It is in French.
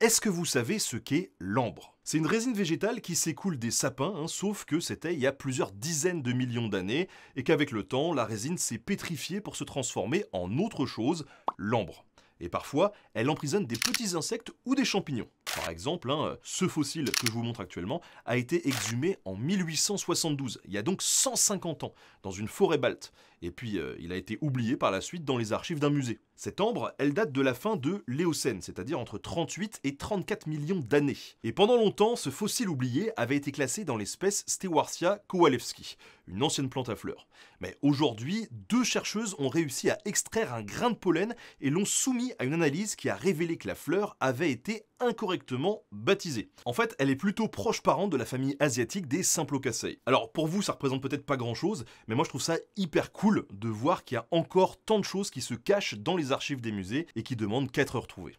Est-ce que vous savez ce qu'est l'ambre C'est une résine végétale qui s'écoule des sapins, hein, sauf que c'était il y a plusieurs dizaines de millions d'années, et qu'avec le temps, la résine s'est pétrifiée pour se transformer en autre chose, l'ambre. Et parfois, elle emprisonne des petits insectes ou des champignons. Par exemple, hein, ce fossile que je vous montre actuellement a été exhumé en 1872, il y a donc 150 ans, dans une forêt balte. Et puis, euh, il a été oublié par la suite dans les archives d'un musée. Cette ambre, elle date de la fin de l'Éocène, c'est-à-dire entre 38 et 34 millions d'années. Et pendant longtemps, ce fossile oublié avait été classé dans l'espèce Stewartia kowalewski, une ancienne plante à fleurs. Mais aujourd'hui, deux chercheuses ont réussi à extraire un grain de pollen et l'ont soumis à une analyse qui a révélé que la fleur avait été incorrectement baptisée. En fait, elle est plutôt proche parent de la famille asiatique des Simplocasei. Alors pour vous, ça représente peut-être pas grand-chose, mais moi je trouve ça hyper cool de voir qu'il y a encore tant de choses qui se cachent dans les archives des musées et qui demandent qu'être retrouvés.